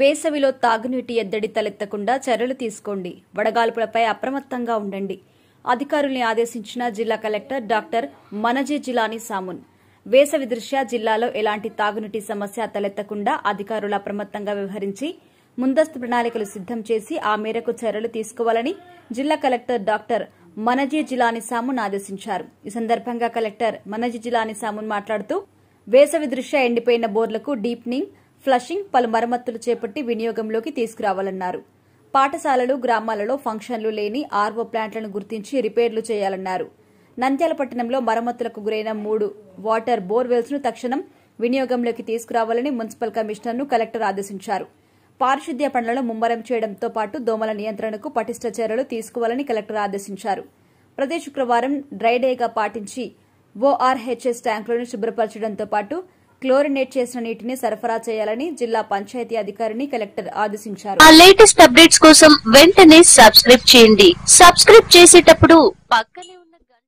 వేసవిలో తాగునీటి ఎద్దడి తలెత్తకుండా చర్యలు తీసుకోండి వడగాల్పులపై అప్రమత్తంగా ఉండండి అధికారుల్ని ఆదేశించిన జిల్లా కలెక్టర్ డాక్టర్ మనజీ జిలానీ సామున్ వేసవి దృష్ట్యా జిల్లాలో ఎలాంటి తాగునీటి సమస్య తలెత్తకుండా అధికారులు అప్రమత్తంగా వ్యవహరించి ముందస్తు ప్రణాళికలు సిద్దం చేసి ఆ మేరకు చర్యలు తీసుకోవాలని జిల్లా కలెక్టర్ డాక్టర్ మనజీ జిలాని సామున్ ఆదేశించారు ఈ సందర్భంగా కలెక్టర్ మనజీ జిలాని సామున్ మాట్లాడుతూ వేసవి దృష్ట్యా ఎండిపోయిన బోర్లకు డీప్నింగ్ ఫ్లషింగ్ పలు మరమ్మతులు చేపట్టి వినియోగంలోకి తీసుకురావాలన్నారు పాఠశాలలు గ్రామాలలో ఫంక్షన్లు లేని ఆర్వో ప్లాంట్లను గుర్తించి రిపేర్లు చేయాలన్నారు నంద్యాల పట్టణంలో మరమ్మతులకు గురైన మూడు వాటర్ బోర్వెల్స్ ను తక్షణం వినియోగంలోకి తీసుకురావాలని మున్సిపల్ కమిషనర్ను కలెక్టర్ ఆదేశించారు పారిశుద్ధ్య పనులను ముమ్మరం చేయడంతో పాటు దోమల నియంత్రణకు పటిష్ట చర్యలు తీసుకోవాలని కలెక్టర్ ఆదేశించారు ప్రతి శుక్రవారం డ్రైడేగా పాటించి ఓఆర్హెచ్ఎస్ ట్యాంకులను శుభ్రపరచడంతో పాటు క్లోరినేట్ చేసిన నీటిని సరఫరా చేయాలని జిల్లా పంచాయతీ అధికారిని కలెక్టర్ ఆదేశించారు ఆ లేటెస్ట్ అప్డేట్స్ కోసం వెంటనే సబ్స్క్రైబ్ చేయండి సబ్స్క్రైబ్ చేసేటప్పుడు పక్కనే ఉన్న